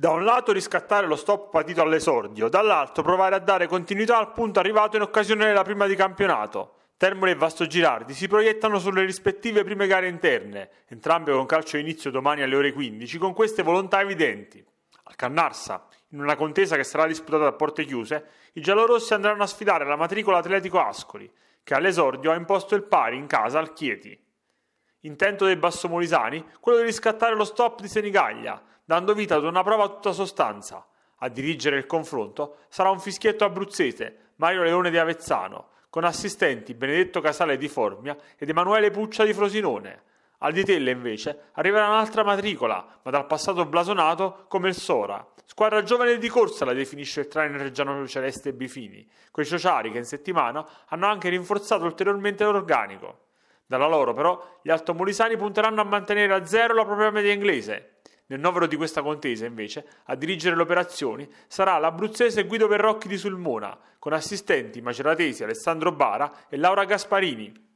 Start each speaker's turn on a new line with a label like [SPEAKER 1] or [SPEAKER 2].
[SPEAKER 1] da un lato riscattare lo stop partito all'esordio, dall'altro provare a dare continuità al punto arrivato in occasione della prima di campionato. Termoli e Vasto Girardi si proiettano sulle rispettive prime gare interne, entrambe con calcio inizio domani alle ore 15, con queste volontà evidenti. Al Cannarsa, in una contesa che sarà disputata a porte chiuse, i giallorossi andranno a sfidare la matricola Atletico Ascoli, che all'esordio ha imposto il pari in casa al Chieti. Intento dei bassomolisani? Quello di riscattare lo stop di Senigaglia, dando vita ad una prova a tutta sostanza. A dirigere il confronto sarà un fischietto abruzzese, Mario Leone di Avezzano, con assistenti Benedetto Casale di Formia ed Emanuele Puccia di Frosinone. Al di Telle, invece, arriverà un'altra matricola, ma dal passato blasonato come il Sora. Squadra giovane di corsa la definisce il trainer Reggiano Celeste e Bifini, quei sociari che in settimana hanno anche rinforzato ulteriormente l'organico. Dalla loro, però, gli altomolisani punteranno a mantenere a zero la propria media inglese. Nel novero di questa contesa, invece, a dirigere le operazioni sarà l'abruzzese Guido Perrocchi di Sulmona, con assistenti maceratesi Alessandro Bara e Laura Gasparini.